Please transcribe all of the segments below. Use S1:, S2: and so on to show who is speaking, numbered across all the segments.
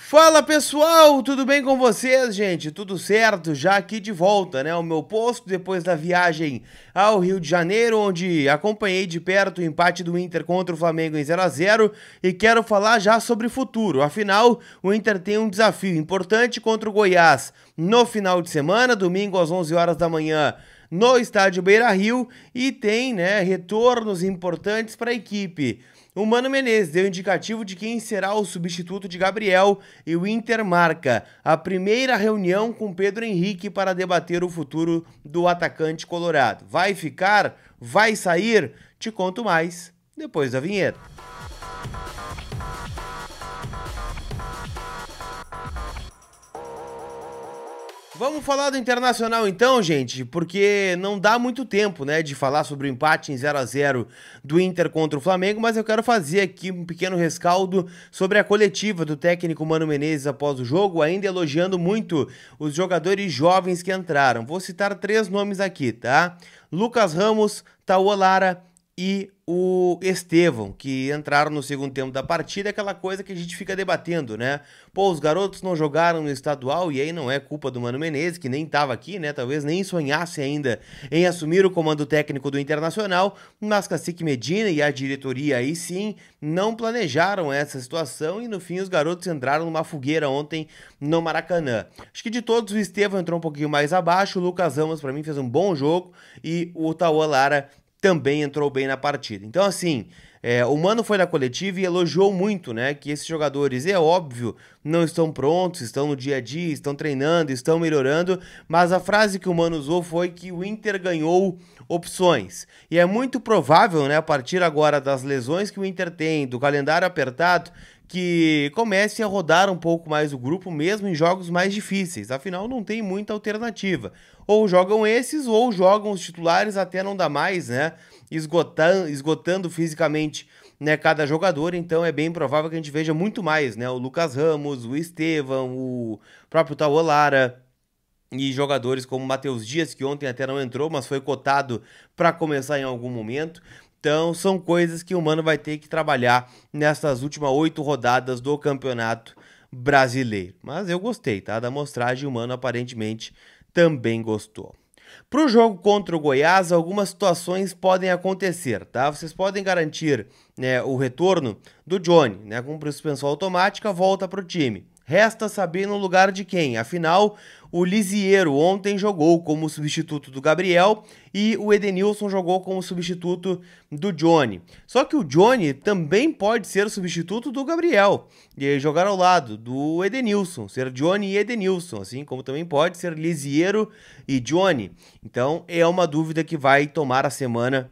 S1: Fala pessoal, tudo bem com vocês, gente? Tudo certo? Já aqui de volta, né? O meu posto depois da viagem ao Rio de Janeiro, onde acompanhei de perto o empate do Inter contra o Flamengo em 0 a 0 e quero falar já sobre futuro. Afinal, o Inter tem um desafio importante contra o Goiás no final de semana, domingo às 11 horas da manhã no estádio Beira-Rio e tem, né, retornos importantes para a equipe o Mano Menezes deu indicativo de quem será o substituto de Gabriel e o Inter marca a primeira reunião com Pedro Henrique para debater o futuro do atacante colorado. Vai ficar? Vai sair? Te conto mais depois da vinheta. Vamos falar do Internacional então, gente, porque não dá muito tempo, né, de falar sobre o empate em 0 a 0 do Inter contra o Flamengo, mas eu quero fazer aqui um pequeno rescaldo sobre a coletiva do técnico Mano Menezes após o jogo, ainda elogiando muito os jogadores jovens que entraram. Vou citar três nomes aqui, tá? Lucas Ramos, Tauolara e o Estevão, que entraram no segundo tempo da partida, é aquela coisa que a gente fica debatendo, né? Pô, os garotos não jogaram no estadual e aí não é culpa do Mano Menezes, que nem estava aqui, né? Talvez nem sonhasse ainda em assumir o comando técnico do Internacional, mas Cacique Medina e a diretoria aí sim não planejaram essa situação e no fim os garotos entraram numa fogueira ontem no Maracanã. Acho que de todos o Estevão entrou um pouquinho mais abaixo, o Lucas Ramos para mim fez um bom jogo e o Tauan Lara também entrou bem na partida. Então, assim, é, o Mano foi na coletiva e elogiou muito, né? Que esses jogadores, é óbvio, não estão prontos, estão no dia a dia, estão treinando, estão melhorando, mas a frase que o Mano usou foi que o Inter ganhou opções. E é muito provável, né, a partir agora das lesões que o Inter tem, do calendário apertado, que comece a rodar um pouco mais o grupo, mesmo em jogos mais difíceis, afinal não tem muita alternativa. Ou jogam esses, ou jogam os titulares até não dar mais, né? Esgotando, esgotando fisicamente né, cada jogador, então é bem provável que a gente veja muito mais, né? O Lucas Ramos, o Estevam, o próprio Taolara e jogadores como Matheus Dias, que ontem até não entrou, mas foi cotado para começar em algum momento. Então, são coisas que o Mano vai ter que trabalhar nessas últimas oito rodadas do Campeonato Brasileiro. Mas eu gostei, tá? Da mostragem, o Mano aparentemente também gostou. Para o jogo contra o Goiás, algumas situações podem acontecer, tá? Vocês podem garantir né, o retorno do Johnny, né? Com suspensão automática, volta para o time. Resta saber no lugar de quem. Afinal, o Lisiero ontem jogou como substituto do Gabriel e o Edenilson jogou como substituto do Johnny. Só que o Johnny também pode ser substituto do Gabriel e jogar ao lado do Edenilson, ser Johnny e Edenilson, assim como também pode ser Lisiero e Johnny. Então é uma dúvida que vai tomar a semana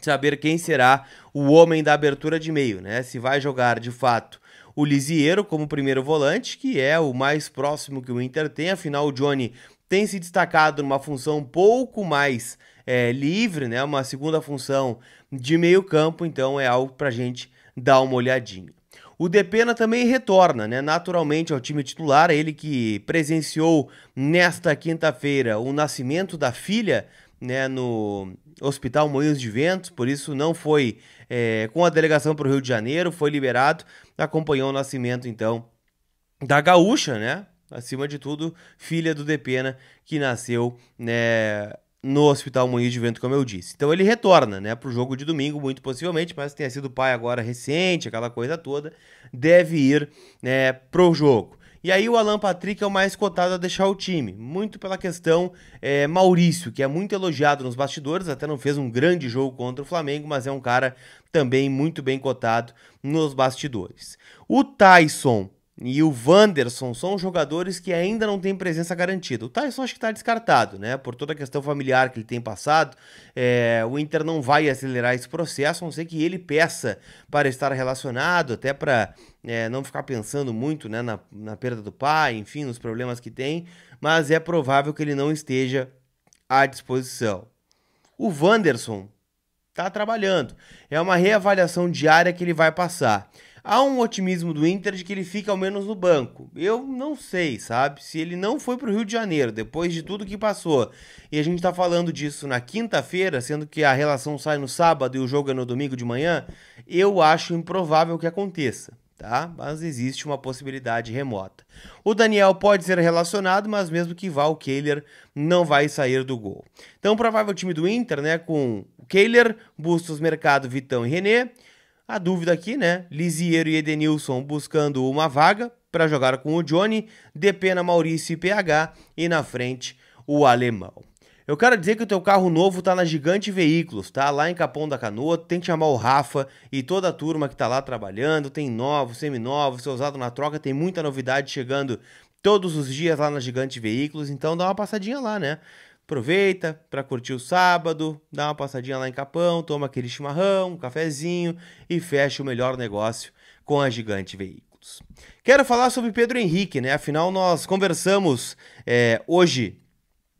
S1: saber quem será o homem da abertura de meio, né? Se vai jogar de fato o Lisiero como primeiro volante, que é o mais próximo que o Inter tem, afinal o Johnny tem se destacado numa função um pouco mais é, livre, né? uma segunda função de meio campo, então é algo para a gente dar uma olhadinha. O Depena também retorna, né, naturalmente ao time titular, ele que presenciou nesta quinta-feira o nascimento da filha, né, no Hospital Moinhos de Ventos, por isso não foi é, com a delegação para o Rio de Janeiro, foi liberado, acompanhou o nascimento então da gaúcha, né, acima de tudo, filha do Depena, que nasceu né, no Hospital Moinho de Vento, como eu disse. Então ele retorna, né, pro jogo de domingo, muito possivelmente, mas tenha sido pai agora recente, aquela coisa toda, deve ir, né, pro jogo. E aí o Alan Patrick é o mais cotado a deixar o time, muito pela questão é, Maurício, que é muito elogiado nos bastidores, até não fez um grande jogo contra o Flamengo, mas é um cara também muito bem cotado nos bastidores. O Tyson e o Wanderson são jogadores que ainda não têm presença garantida. O Tyson acho que está descartado, né? Por toda a questão familiar que ele tem passado, é, o Inter não vai acelerar esse processo, a não ser que ele peça para estar relacionado, até para é, eh, não ficar pensando muito né, na, na perda do pai, enfim, nos problemas que tem, mas é provável que ele não esteja à disposição. O Wanderson está trabalhando, é uma reavaliação diária que ele vai passar. Há um otimismo do Inter de que ele fica ao menos no banco. Eu não sei, sabe? Se ele não foi para o Rio de Janeiro, depois de tudo que passou, e a gente está falando disso na quinta-feira, sendo que a relação sai no sábado e o jogo é no domingo de manhã, eu acho improvável que aconteça tá? Mas existe uma possibilidade remota. O Daniel pode ser relacionado, mas mesmo que vá, o Kehler não vai sair do gol. Então, provável time do Inter, né? Com Kehler, Bustos, Mercado, Vitão e René. A dúvida aqui, né? Lisieiro e Edenilson buscando uma vaga para jogar com o Johnny, Depena, Maurício e PH e na frente o alemão. Eu quero dizer que o teu carro novo tá na Gigante Veículos, tá? Lá em Capão da Canoa, tem que chamar o Rafa e toda a turma que tá lá trabalhando, tem novo, seminovos, seu usado na troca, tem muita novidade chegando todos os dias lá na Gigante Veículos, então dá uma passadinha lá, né? Aproveita para curtir o sábado, dá uma passadinha lá em Capão, toma aquele chimarrão, um cafezinho e fecha o melhor negócio com a Gigante Veículos. Quero falar sobre Pedro Henrique, né? Afinal, nós conversamos é, hoje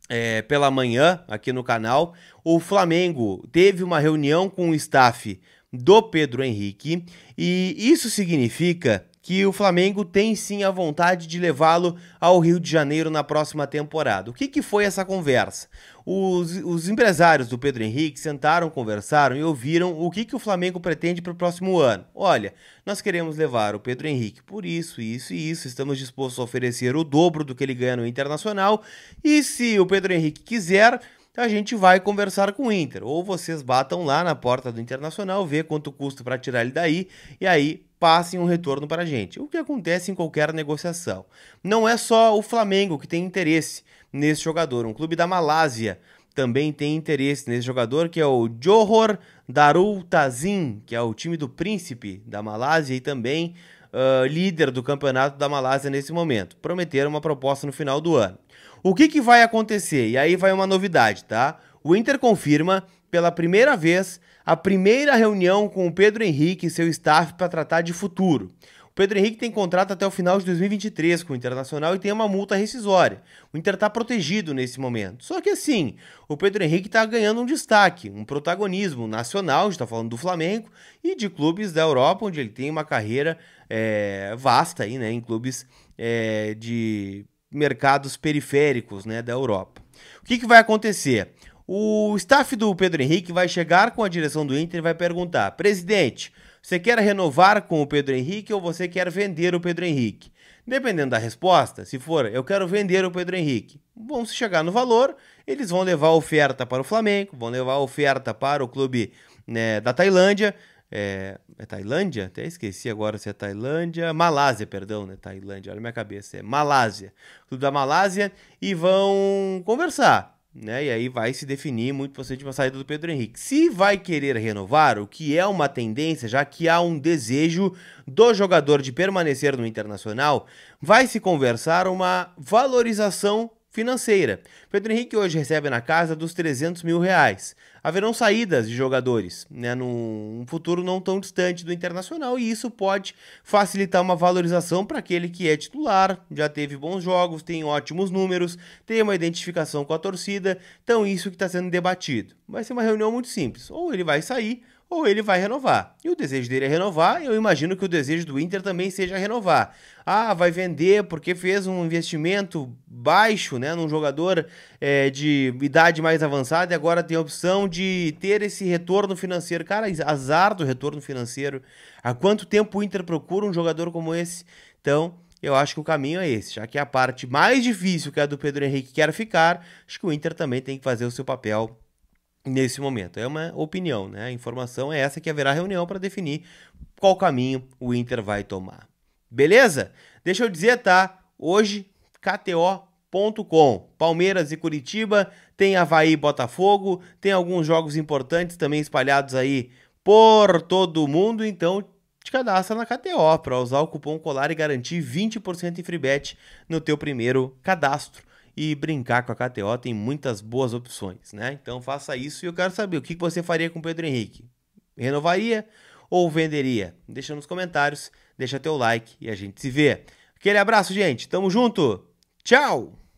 S1: é, pela manhã aqui no canal. O Flamengo teve uma reunião com o staff do Pedro Henrique e isso significa que o Flamengo tem sim a vontade de levá-lo ao Rio de Janeiro na próxima temporada. O que, que foi essa conversa? Os, os, empresários do Pedro Henrique sentaram, conversaram e ouviram o que, que o Flamengo pretende para o próximo ano. Olha, nós queremos levar o Pedro Henrique por isso, isso e isso, estamos dispostos a oferecer o dobro do que ele ganha no Internacional e se o Pedro Henrique quiser a gente vai conversar com o Inter. Ou vocês batam lá na porta do Internacional, vê quanto custa para tirar ele daí, e aí passem um retorno para a gente, o que acontece em qualquer negociação. Não é só o Flamengo que tem interesse nesse jogador, um clube da Malásia também tem interesse nesse jogador, que é o Johor Darul Tazin, que é o time do príncipe da Malásia e também uh, líder do campeonato da Malásia nesse momento. Prometeram uma proposta no final do ano. O que, que vai acontecer? E aí vai uma novidade, tá? o Inter confirma, pela primeira vez, a primeira reunião com o Pedro Henrique e seu staff para tratar de futuro. O Pedro Henrique tem contrato até o final de 2023 com o Internacional e tem uma multa rescisória. O Inter está protegido nesse momento. Só que assim, o Pedro Henrique está ganhando um destaque, um protagonismo nacional, a gente está falando do Flamengo, e de clubes da Europa, onde ele tem uma carreira é, vasta aí, né, em clubes é, de mercados periféricos né, da Europa. O que, que vai acontecer? O staff do Pedro Henrique vai chegar com a direção do Inter e vai perguntar: presidente, você quer renovar com o Pedro Henrique ou você quer vender o Pedro Henrique? Dependendo da resposta, se for eu quero vender o Pedro Henrique, vão se chegar no valor, eles vão levar a oferta para o Flamengo, vão levar a oferta para o clube né, da Tailândia. É, é, Tailândia? Até esqueci agora se é Tailândia. Malásia, perdão, né? Tailândia, olha minha cabeça. É Malásia. Clube da Malásia. E vão conversar né? E aí vai se definir muito possível tipo, uma saída do Pedro Henrique. Se vai querer renovar, o que é uma tendência, já que há um desejo do jogador de permanecer no Internacional, vai se conversar uma valorização financeira. Pedro Henrique hoje recebe na casa dos 300 mil reais. Haverão saídas de jogadores né, num futuro não tão distante do Internacional e isso pode facilitar uma valorização para aquele que é titular, já teve bons jogos, tem ótimos números, tem uma identificação com a torcida, então isso que está sendo debatido. Vai ser uma reunião muito simples, ou ele vai sair ou ele vai renovar. E o desejo dele é renovar, eu imagino que o desejo do Inter também seja renovar. Ah, vai vender porque fez um investimento baixo né, num jogador é, de idade mais avançada e agora tem a opção de ter esse retorno financeiro. Cara, azar do retorno financeiro. Há quanto tempo o Inter procura um jogador como esse? Então, eu acho que o caminho é esse, já que é a parte mais difícil, que é a do Pedro Henrique, quer ficar, acho que o Inter também tem que fazer o seu papel nesse momento. É uma opinião, né? A informação é essa que haverá reunião para definir qual caminho o Inter vai tomar. Beleza? Deixa eu dizer, tá? Hoje, KTO.com. Palmeiras e Curitiba, tem Havaí e Botafogo, tem alguns jogos importantes também espalhados aí por todo o mundo, então te cadastra na KTO para usar o cupom COLAR e garantir 20% em free bet no teu primeiro cadastro e brincar com a KTO tem muitas boas opções, né? Então faça isso e eu quero saber o que você faria com o Pedro Henrique. Renovaria ou venderia? Deixa nos comentários, deixa teu like e a gente se vê. Aquele abraço, gente. Tamo junto. Tchau.